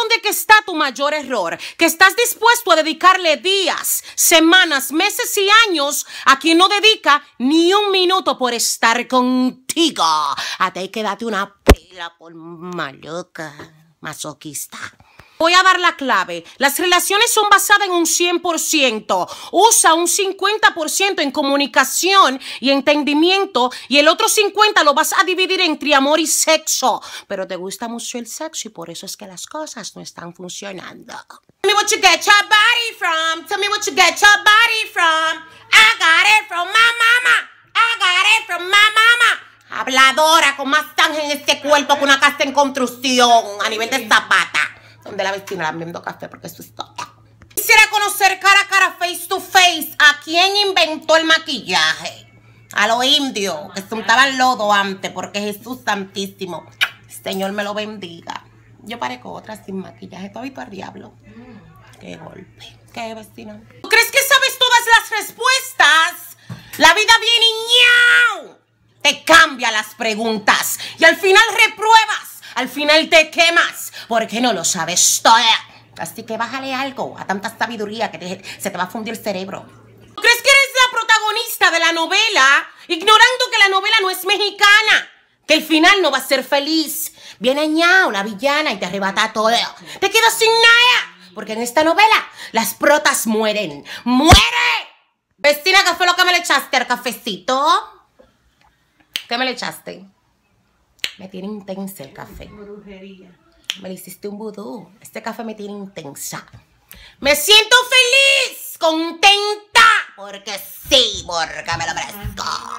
dónde que está tu mayor error, que estás dispuesto a dedicarle días, semanas, meses y años a quien no dedica ni un minuto por estar contigo. A ti hay que darte una pila por maluca, masoquista. Voy a dar la clave. Las relaciones son basadas en un 100%. Usa un 50% en comunicación y entendimiento y el otro 50% lo vas a dividir entre amor y sexo. Pero te gusta mucho el sexo y por eso es que las cosas no están funcionando. Tell me what you get your body from. Tell me what you get your body from. I got it from my mama. I got it from my mama. Habladora con más sangre en este cuerpo que una casa en construcción a nivel de zapata donde la vecina la viendo café porque eso es Quisiera conocer cara a cara, face to face, a quién inventó el maquillaje. A los indios que se untaban lodo antes porque Jesús Santísimo. Señor me lo bendiga. Yo parezco otra sin maquillaje. Todo visto al diablo. Qué golpe. Qué vecina? ¿Tú crees que sabes todas las respuestas? La vida viene ñau. Te cambia las preguntas y al final reprueba al final te quemas porque no lo sabes todo. Así que bájale algo a tanta sabiduría que se te va a fundir el cerebro. ¿Crees que eres la protagonista de la novela ignorando que la novela no es mexicana? Que el final no va a ser feliz. Viene ñao, una villana, y te arrebata todo. Te quedas sin nada. Porque en esta novela las protas mueren. ¡Muere! vestina ¿qué fue lo que me le echaste al cafecito? ¿Qué me le echaste? Me tiene intensa el café. Brujería. Me hiciste un vudú. Este café me tiene intensa. Me siento feliz, contenta, porque sí, porque me lo merezco.